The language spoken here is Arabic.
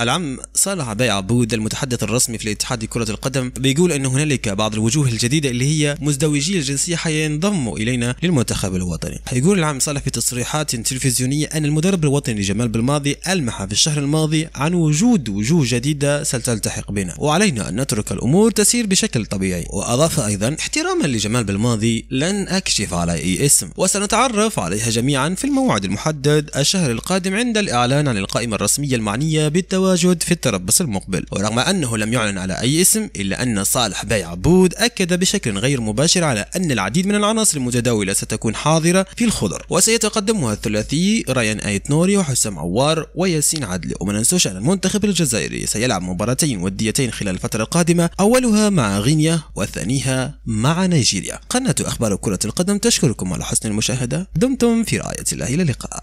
العم صالح باي عبود المتحدث الرسمي في الاتحاد كرة القدم بيقول أن هنالك بعض الوجوه الجديدة اللي هي مزدوجي الجنسية حينضموا إلينا للمنتخب الوطني يقول العم صالح في تصريحات تلفزيونية أن المدرب الوطني جمال بالماضي ألمح في الشهر الماضي عن وجود وجوه جديدة ستلتحق بنا وعلينا أن نترك الأمور تسير بشكل طبيعي وأضاف أيضا احتراما لجمال بالماضي لن أكشف على أي اسم وسنتعرف عليها جميعا في الموعد المحدد الشهر القادم عند الإعلان عن القائمة الرسمية المعنية بالتو التواجد في التربص المقبل ورغم أنه لم يعلن على أي اسم إلا أن صالح باي عبود أكد بشكل غير مباشر على أن العديد من العناصر المتداولة ستكون حاضرة في الخضر وسيتقدمها الثلاثي ريان آيت نوري وحسام عوار وياسين عدلي وما ننسوش أن المنتخب الجزائري سيلعب مباراتين وديتين خلال الفترة القادمة أولها مع غينيا وثانيها مع نيجيريا قناة أخبار كرة القدم تشكركم على حسن المشاهدة دمتم في رعاية الله إلى اللقاء